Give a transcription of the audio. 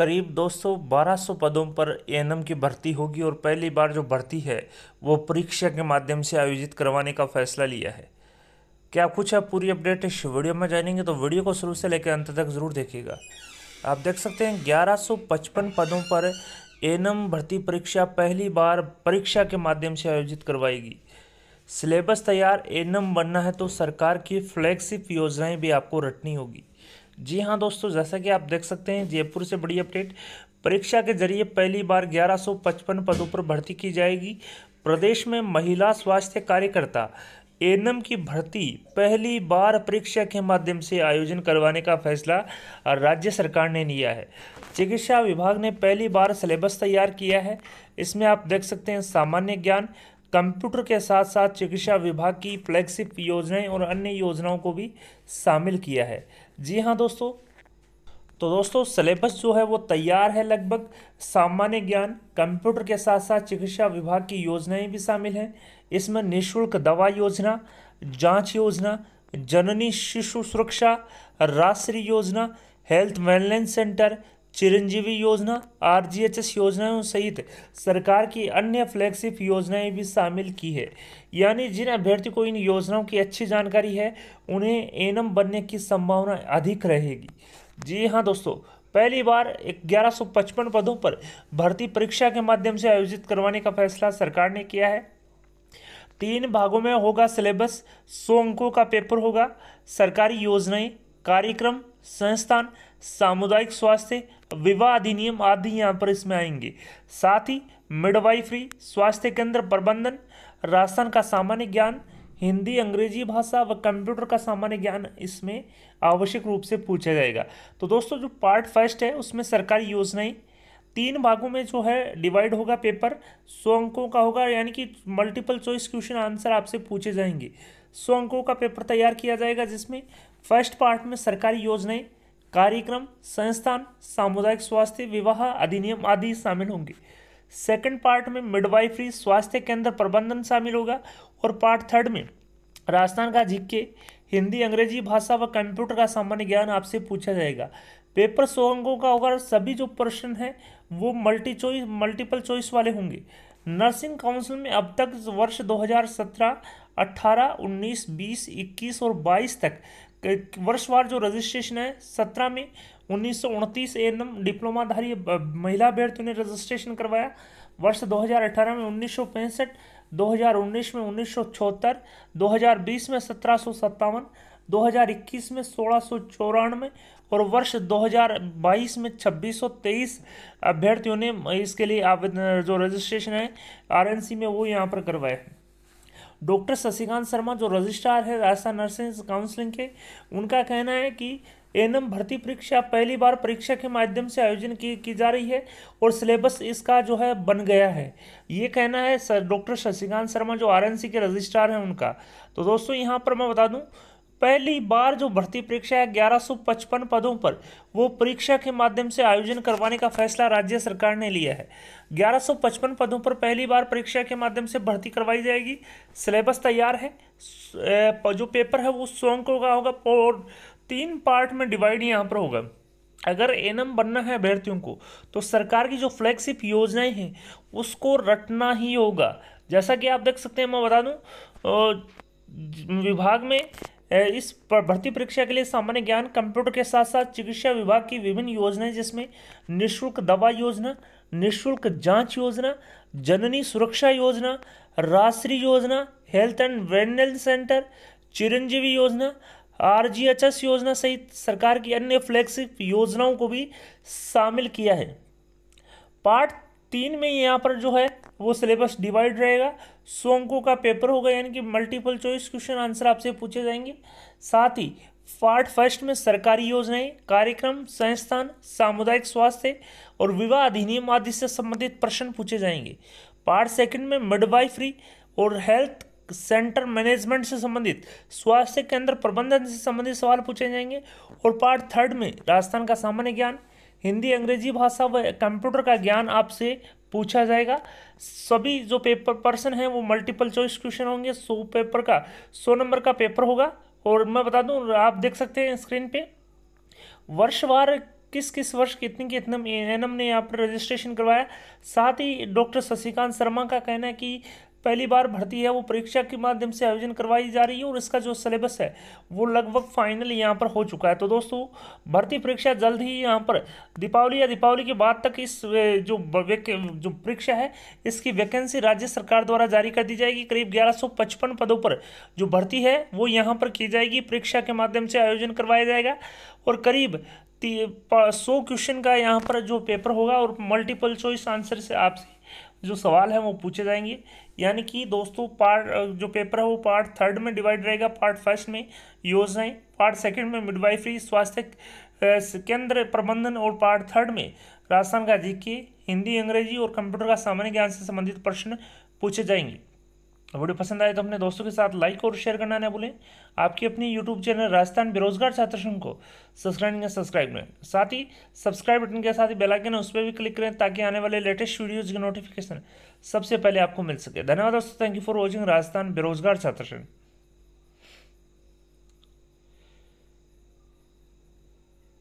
करीब 200-1200 पदों पर ए की भर्ती होगी और पहली बार जो भर्ती है वो परीक्षा के माध्यम से आयोजित करवाने का फैसला लिया है क्या कुछ है पूरी अपडेट इस वीडियो में जानेंगे तो वीडियो को शुरू से लेकर अंत तक ज़रूर देखिएगा आप देख सकते हैं ग्यारह पदों पर ए भर्ती परीक्षा पहली बार परीक्षा के माध्यम से आयोजित करवाएगी सिलेबस तैयार एनम बनना है तो सरकार की फ्लैगशिप योजनाएं भी आपको रटनी होगी जी हाँ दोस्तों जैसा कि आप देख सकते हैं जयपुर से बड़ी अपडेट परीक्षा के जरिए पहली बार 1155 पदों पर भर्ती की जाएगी प्रदेश में महिला स्वास्थ्य कार्यकर्ता एनम की भर्ती पहली बार परीक्षा के माध्यम से आयोजन करवाने का फैसला राज्य सरकार ने लिया है चिकित्सा विभाग ने पहली बार सिलेबस तैयार किया है इसमें आप देख सकते हैं सामान्य ज्ञान कंप्यूटर के साथ साथ चिकित्सा विभाग की फ्लैगशिप योजनाएं और अन्य योजनाओं को भी शामिल किया है जी हाँ दोस्तों तो दोस्तों सिलेबस जो है वो तैयार है लगभग सामान्य ज्ञान कंप्यूटर के साथ साथ चिकित्सा विभाग की योजनाएं भी शामिल हैं इसमें निःशुल्क दवा योजना जांच योजना जननी शिशु सुरक्षा राष्ट्रीय योजना हेल्थ वेलनेस सेंटर चिरंजीवी योजना एस योजनाओं सहित सरकार की अन्य फ्लैगशिप योजनाएं भी शामिल की है यानी जिन अभ्यर्थियों को इन योजनाओं की अच्छी जानकारी है उन्हें एनम बनने की संभावना अधिक रहेगी जी हाँ दोस्तों पहली बार 1155 पदों पर भर्ती परीक्षा के माध्यम से आयोजित करवाने का फैसला सरकार ने किया है तीन भागों में होगा सिलेबस सौ अंकों का पेपर होगा सरकारी योजनाएं कार्यक्रम संस्थान सामुदायिक स्वास्थ्य विवाह अधिनियम आदि यहाँ पर इसमें आएंगे साथ ही मिडवाइफरी स्वास्थ्य केंद्र प्रबंधन राशन का सामान्य ज्ञान हिंदी अंग्रेजी भाषा व कंप्यूटर का सामान्य ज्ञान इसमें आवश्यक रूप से पूछा जाएगा तो दोस्तों जो पार्ट फर्स्ट है उसमें सरकारी योजनाएं तीन भागों में जो है डिवाइड होगा पेपर सौ अंकों का होगा यानी कि मल्टीपल चॉइस क्वेश्चन आंसर आपसे पूछे जाएंगे सौ अंकों का पेपर तैयार किया जाएगा जिसमें फर्स्ट पार्ट में सरकारी योजनाएं कार्यक्रम संस्थान सामुदायिक स्वास्थ्य विवाह अधिनियम आदि शामिल होंगे सेकंड पार्ट में मिडवाइफरी स्वास्थ्य केंद्र प्रबंधन शामिल होगा और पार्ट थर्ड में राजस्थान का झिक्के हिंदी अंग्रेजी भाषा व कंप्यूटर का सामान्य ज्ञान आपसे पूछा जाएगा पेपर सौ अंगों का होगा सभी जो प्रश्न हैं वो मल्टी चॉइस मल्टीपल चॉइस वाले होंगे नर्सिंग काउंसिल में अब तक वर्ष 2017, 18, 19, 20, 21 और 22 तक वर्षवार जो रजिस्ट्रेशन है सत्रह में उन्नीस सौ उनतीस एनम डिप्लोमाधारी महिला अभ्यर्थियों ने रजिस्ट्रेशन करवाया वर्ष 2018 में उन्नीस सौ पैंसठ दो हजार उन्नीस में उन्नीस सौ दो हजार बीस में सत्रह सौ सत्तावन दो हजार इक्कीस में सोलह सौ चौरानवे और वर्ष 2022 में 2623 अभ्यर्थियों ने इसके लिए आवेदन जो रजिस्ट्रेशन है आरएनसी में वो यहाँ पर करवाए डॉक्टर शशिकांत शर्मा जो रजिस्ट्रार है राजस्थान नर्सिंग काउंसिलिंग के उनका कहना है कि एनएम भर्ती परीक्षा पहली बार परीक्षा के माध्यम से आयोजन की की जा रही है और सिलेबस इसका जो है बन गया है ये कहना है सर डॉक्टर शशिकांत शर्मा जो आरएनसी के रजिस्ट्रार हैं उनका तो दोस्तों यहाँ पर मैं बता दूँ पहली बार जो भर्ती परीक्षा है 1155 पदों पर वो परीक्षा के माध्यम से आयोजन करवाने का फैसला राज्य सरकार ने लिया है 1155 पदों पर पहली बार परीक्षा के माध्यम से भर्ती करवाई जाएगी सिलेबस तैयार है जो पेपर है वो सॉन्ग होगा होगा और तीन पार्ट में डिवाइड यहाँ पर होगा अगर एन बनना है अभ्यर्थियों को तो सरकार की जो फ्लैगशिप योजनाएं हैं उसको रटना ही होगा जैसा कि आप देख सकते हैं मैं बता दूँ विभाग में इस भर्ती परीक्षा के लिए सामान्य ज्ञान कंप्यूटर के साथ साथ चिकित्सा विभाग की विभिन्न योजनाएं जिसमें निःशुल्क दवा योजना निःशुल्क जांच योजना जननी सुरक्षा योजना राष्ट्रीय योजना health and wellness centre Chiranjeevi योजना आर योजना सहित सरकार की अन्य फ्लैगशिप योजनाओं को भी शामिल किया है पार्ट तीन में यहाँ पर जो है वो सिलेबस डिवाइड रहेगा सो अंकों का पेपर होगा यानी कि मल्टीपल चॉइस क्वेश्चन आंसर आपसे पूछे जाएंगे साथ ही पार्ट फर्स्ट में सरकारी योजनाएं कार्यक्रम संस्थान सामुदायिक स्वास्थ्य और विवाह अधिनियम आदि से संबंधित प्रश्न पूछे जाएंगे पार्ट सेकंड में मिडवाइफरी और हेल्थ सेंटर मैनेजमेंट से संबंधित स्वास्थ्य केंद्र प्रबंधन से संबंधित सवाल पूछे जाएंगे और पार्ट थर्ड में राजस्थान का सामान्य ज्ञान हिंदी अंग्रेजी भाषा व कंप्यूटर का ज्ञान आपसे पूछा जाएगा सभी जो पेपर पर्सन हैं वो मल्टीपल चॉइस क्वेश्चन होंगे सौ पेपर का सौ नंबर का पेपर होगा और मैं बता दूं आप देख सकते हैं स्क्रीन पे वर्षवार किस किस वर्ष कितनी कितने एम ने यहाँ पर रजिस्ट्रेशन करवाया साथ ही डॉक्टर शशिकांत शर्मा का कहना है कि पहली बार भर्ती है वो परीक्षा के माध्यम से आयोजन करवाई जा रही है और इसका जो सिलेबस है वो लगभग फाइनल यहाँ पर हो चुका है तो दोस्तों भर्ती परीक्षा जल्द ही यहाँ पर दीपावली या दीपावली के बाद तक इस जो जो परीक्षा है इसकी वैकेंसी राज्य सरकार द्वारा जारी कर दी जाएगी करीब ग्यारह पदों पर जो भर्ती है वो यहाँ पर की जाएगी परीक्षा के माध्यम से आयोजन करवाया जाएगा और करीब सौ क्वेश्चन का यहाँ पर जो पेपर होगा और मल्टीपल चॉइस आंसर से आपसे जो सवाल है वो पूछे जाएंगे यानी कि दोस्तों पार्ट जो पेपर है वो पार्ट थर्ड में डिवाइड रहेगा पार्ट फर्स्ट में योजनाएं पार्ट सेकंड में मिडवाइफरी स्वास्थ्य केंद्र प्रबंधन और पार्ट थर्ड में राजस्थान का जीके हिंदी अंग्रेजी और कंप्यूटर का सामान्य ज्ञान से संबंधित प्रश्न पूछे जाएंगे वीडियो पसंद आए तो अपने दोस्तों के साथ लाइक और शेयर करना ना भूलें आपकी अपनी यूट्यूब चैनल राजस्थान बेरोजगार छात्र संघ को सब्सक्राइब सब्सक्राइब करें साथ ही सब्सक्राइब बटन के साथ ही बेल आइकन है उस पर भी क्लिक करें ताकि आने वाले लेटेस्ट वीडियोज़ की नोटिफिकेशन सबसे पहले आपको मिल सके धन्यवाद दोस्तों thank you for watching Rajasthan Berojgar Chhatra संघ